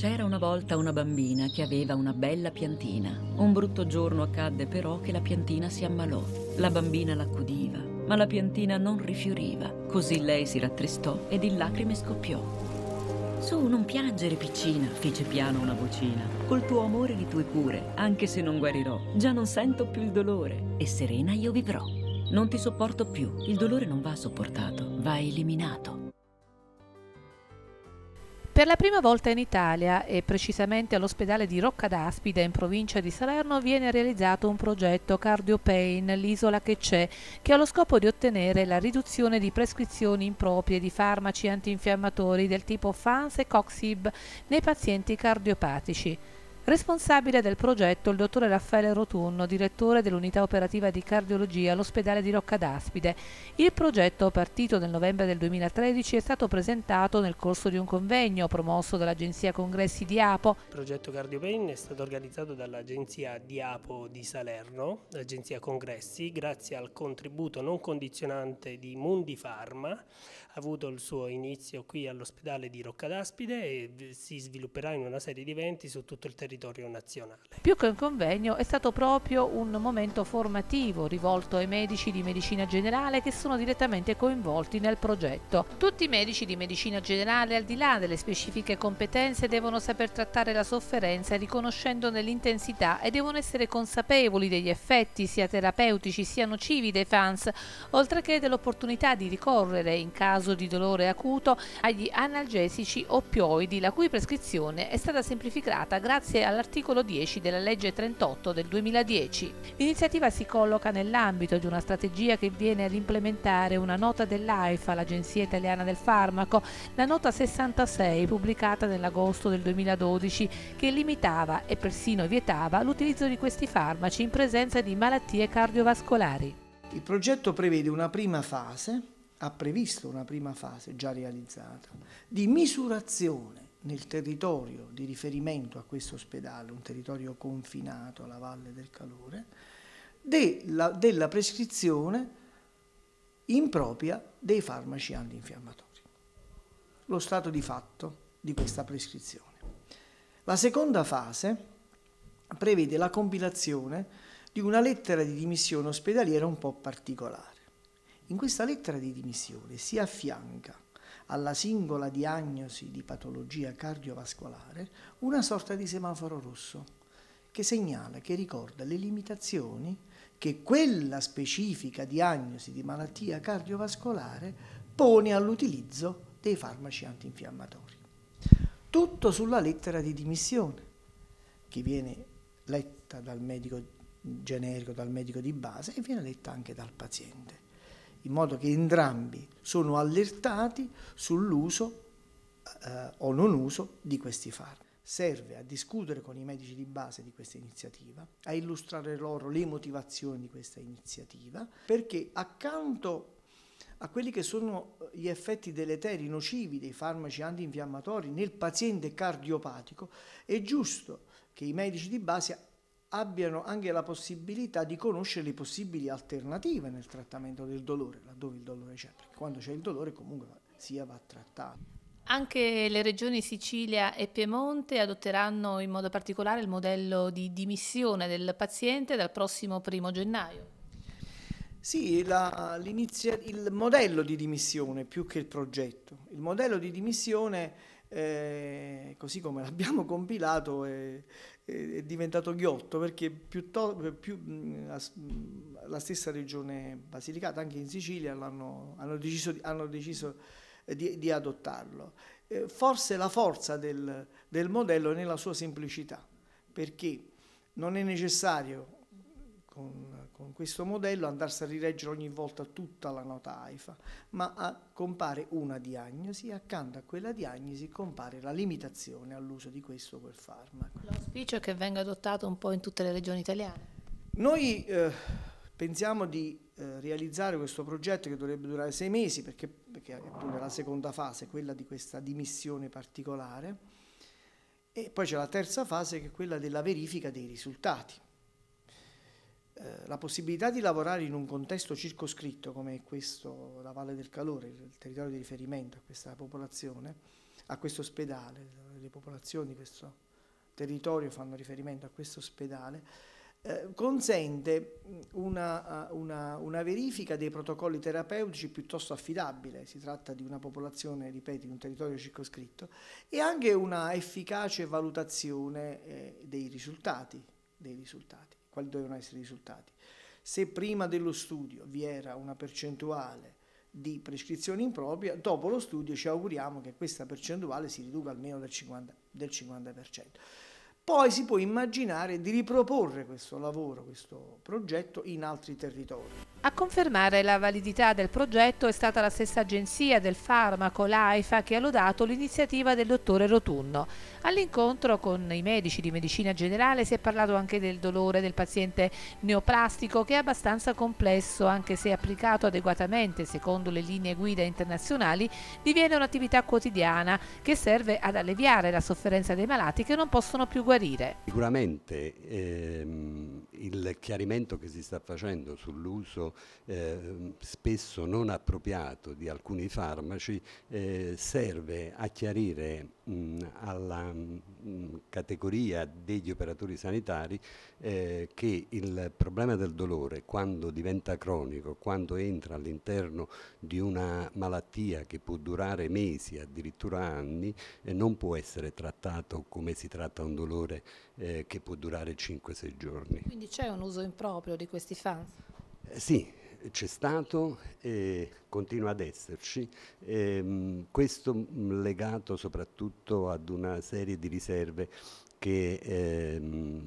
C'era una volta una bambina che aveva una bella piantina. Un brutto giorno accadde però che la piantina si ammalò. La bambina l'accudiva, ma la piantina non rifioriva. Così lei si rattristò ed in lacrime scoppiò. Su, non piangere, piccina, fece piano una vocina. Col tuo amore e le tue cure, anche se non guarirò, già non sento più il dolore e serena io vivrò. Non ti sopporto più, il dolore non va sopportato, va eliminato. Per la prima volta in Italia, e precisamente all'ospedale di Rocca d'Aspide in provincia di Salerno, viene realizzato un progetto CardioPain, l'isola che c'è, che ha lo scopo di ottenere la riduzione di prescrizioni improprie di farmaci antinfiammatori del tipo FANS e COXIB nei pazienti cardiopatici. Responsabile del progetto il dottore Raffaele Rotunno, direttore dell'unità operativa di cardiologia all'ospedale di Rocca d'Aspide. Il progetto, partito nel novembre del 2013, è stato presentato nel corso di un convegno promosso dall'Agenzia Congressi di Apo. Il progetto CardioPain è stato organizzato dall'Agenzia di Apo di Salerno, l'Agenzia Congressi, grazie al contributo non condizionante di Mundi Pharma, ha avuto il suo inizio qui all'ospedale di Rocca d'Aspide e si svilupperà in una serie di eventi su tutto il territorio territorio nazionale. Più che un convegno è stato proprio un momento formativo rivolto ai medici di medicina generale che sono direttamente coinvolti nel progetto. Tutti i medici di medicina generale al di là delle specifiche competenze devono saper trattare la sofferenza riconoscendone l'intensità e devono essere consapevoli degli effetti sia terapeutici sia nocivi dei fans, oltre che dell'opportunità di ricorrere in caso di dolore acuto agli analgesici oppioidi la cui prescrizione è stata semplificata grazie a all'articolo 10 della legge 38 del 2010. L'iniziativa si colloca nell'ambito di una strategia che viene ad implementare una nota dell'AIFA, l'Agenzia Italiana del Farmaco, la nota 66 pubblicata nell'agosto del 2012 che limitava e persino vietava l'utilizzo di questi farmaci in presenza di malattie cardiovascolari. Il progetto prevede una prima fase, ha previsto una prima fase già realizzata, di misurazione nel territorio di riferimento a questo ospedale, un territorio confinato alla Valle del Calore, della, della prescrizione impropria dei farmaci antinfiammatori. Lo stato di fatto di questa prescrizione. La seconda fase prevede la compilazione di una lettera di dimissione ospedaliera un po' particolare. In questa lettera di dimissione si affianca alla singola diagnosi di patologia cardiovascolare una sorta di semaforo rosso che segnala, che ricorda le limitazioni che quella specifica diagnosi di malattia cardiovascolare pone all'utilizzo dei farmaci antinfiammatori. Tutto sulla lettera di dimissione che viene letta dal medico generico, dal medico di base e viene letta anche dal paziente in modo che entrambi sono allertati sull'uso eh, o non uso di questi farmaci. Serve a discutere con i medici di base di questa iniziativa, a illustrare loro le motivazioni di questa iniziativa, perché accanto a quelli che sono gli effetti deleteri, nocivi dei farmaci antinfiammatori nel paziente cardiopatico, è giusto che i medici di base abbiano anche la possibilità di conoscere le possibili alternative nel trattamento del dolore, laddove il dolore c'è, perché quando c'è il dolore comunque sia va trattato. Anche le regioni Sicilia e Piemonte adotteranno in modo particolare il modello di dimissione del paziente dal prossimo primo gennaio. Sì, la, il modello di dimissione più che il progetto. Il modello di dimissione, eh, così come l'abbiamo compilato, è, è diventato ghiotto perché piuttosto, più, la stessa regione Basilicata, anche in Sicilia, hanno, deciso, hanno deciso di, eh, di, adottarlo. Eh, forse la forza del, del modello è nella sua semplicità, perché non è necessario, con con questo modello andarsi a rileggere ogni volta tutta la nota AIFA, ma a, ah, compare una diagnosi e accanto a quella diagnosi compare la limitazione all'uso di questo o quel farmaco. L'auspicio è che venga adottato un po' in tutte le regioni italiane? Noi eh, pensiamo di eh, realizzare questo progetto che dovrebbe durare sei mesi, perché, perché appunto la seconda fase, quella di questa dimissione particolare, e poi c'è la terza fase che è quella della verifica dei risultati eh, la possibilità di lavorare in un contesto circoscritto come questo, la Valle del Calore, il territorio di riferimento a questa popolazione, a questo ospedale, le popolazioni di questo territorio fanno riferimento a questo ospedale, eh, consente una, eh, una, una, verifica dei protocolli terapeutici piuttosto affidabile, si tratta di una popolazione, ripeto, di un territorio circoscritto, e anche una efficace valutazione dei risultati. Dei risultati quali dovevano essere i risultati. Se prima dello studio vi era una percentuale di prescrizione impropria, dopo lo studio ci auguriamo che questa percentuale si riduca almeno del 50%. Del 50%. Poi si può immaginare di riproporre questo lavoro, questo progetto in altri territori. A confermare la validità del progetto è stata la stessa agenzia del farmaco, l'AIFA, che ha lodato l'iniziativa del dottore Rotunno. All'incontro con i medici di medicina generale si è parlato anche del dolore del paziente neoplastico che è abbastanza complesso, anche se applicato adeguatamente secondo le linee guida internazionali, diviene un'attività quotidiana che serve ad alleviare la sofferenza dei malati che non possono più guardare guarire. Sicuramente ehm, il chiarimento che si sta facendo sull'uso eh, spesso non appropriato di alcuni farmaci eh, serve a chiarire mh, alla mh, categoria degli operatori sanitari eh, che il problema del dolore quando diventa cronico, quando entra all'interno di una malattia che può durare mesi, addirittura anni, eh, non può essere trattato come si tratta un dolore ore eh, che può durare 5-6 giorni. Quindi c'è un uso improprio di questi fan? Eh, sì, c'è stato e continua ad esserci, ehm, questo mm, legato soprattutto ad una serie di riserve che ehm,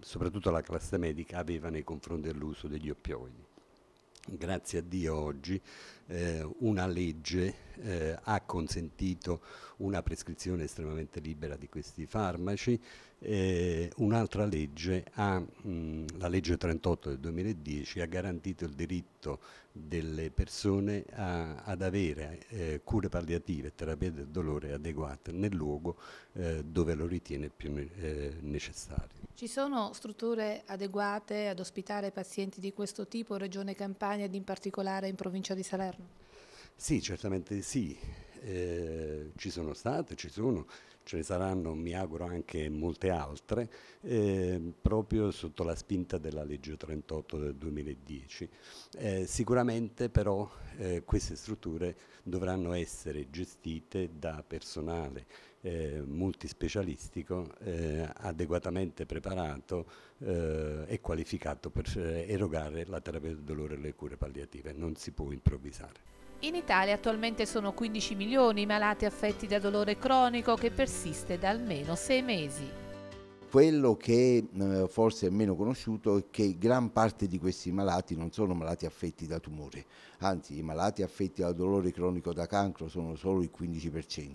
soprattutto la classe medica aveva nei confronti dell'uso degli oppioidi grazie a Dio oggi eh, una legge eh, ha consentito una prescrizione estremamente libera di questi farmaci eh, un'altra legge, ha, mh, la legge 38 del 2010, ha garantito il diritto delle persone a, ad avere eh, cure palliative e terapie del dolore adeguate nel luogo eh, dove lo ritiene più eh, necessario. Ci sono strutture adeguate ad ospitare pazienti di questo tipo in Regione Campania ed in particolare in provincia di Salerno? Sì, certamente sì eh, ci sono state, ci sono, ce ne saranno, mi auguro, anche molte altre, eh, proprio sotto la spinta della legge 38 del 2010. Eh, sicuramente però eh, queste strutture dovranno essere gestite da personale eh, multispecialistico eh, adeguatamente preparato e qualificato per erogare la terapia del dolore e le cure palliative, non si può improvvisare. In Italia attualmente sono 15 milioni i malati affetti da dolore cronico che persiste da almeno 6 mesi. Quello che eh, forse è meno conosciuto è che gran parte di questi malati non sono malati affetti da tumore, anzi i malati affetti da dolore cronico da cancro sono solo il 15%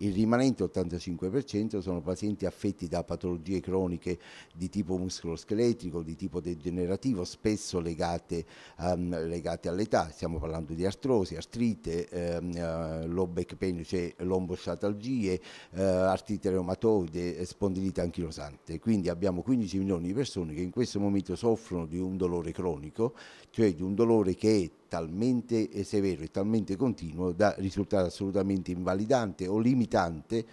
il rimanente 85% sono pazienti affetti da patologie croniche di tipo muscoloscheletrico, di tipo degenerativo, spesso legate, um, legate all'età. Stiamo parlando di artrosi, artrite, um, low back pain, cioè lombosciatalgie, uh, artrite reumatoide, spondilite anchilosante. Quindi abbiamo 15 milioni di persone che in questo momento soffrono di un dolore cronico, cioè di un dolore che è talmente severo e talmente continuo da risultare assolutamente invalidante o limitante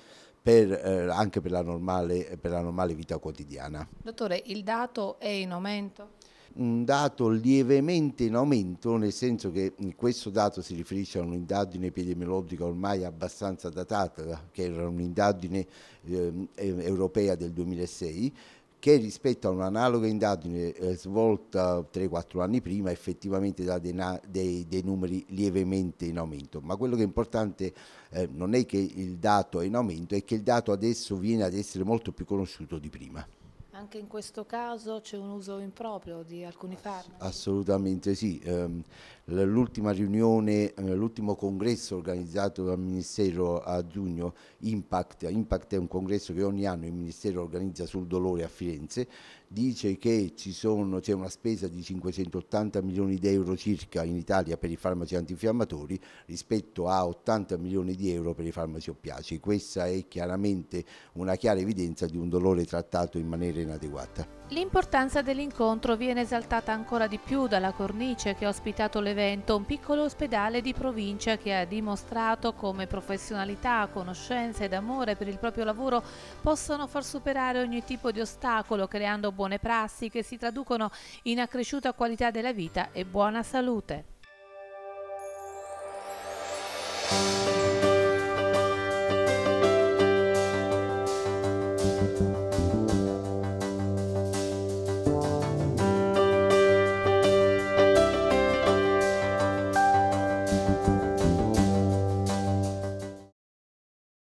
per, eh, anche per la, normale, per la normale vita quotidiana. Dottore, il dato è in aumento? un dato lievemente in aumento, nel senso che questo dato si riferisce a un'indagine epidemiologica ormai abbastanza datata, che era un'indagine eh, europea del 2006, che rispetto a un'analoga indagine eh, svolta 3-4 anni prima effettivamente dà dei, dei, dei, numeri lievemente in aumento, ma quello che è importante eh, non è che il dato è in aumento, è che il dato adesso viene ad essere molto più conosciuto di prima anche in questo caso c'è un uso improprio di alcuni farmaci? Assolutamente sì. Ehm, l'ultima riunione, eh, l'ultimo congresso organizzato dal Ministero a giugno, Impact, Impact è un congresso che ogni anno il Ministero organizza sul dolore a Firenze, dice che sono, c'è una spesa di 580 milioni di euro circa in Italia per i farmaci antinfiammatori rispetto a 80 milioni di euro per i farmaci oppiaci. Questa è chiaramente una chiara evidenza di un dolore trattato in maniera inadeguata. L'importanza dell'incontro viene esaltata ancora di più dalla cornice che ha ospitato l'evento, un piccolo ospedale di provincia che ha dimostrato come professionalità, conoscenza ed amore per il proprio lavoro possono far superare ogni tipo di ostacolo creando buone prassi che si traducono in accresciuta qualità della vita e buona salute.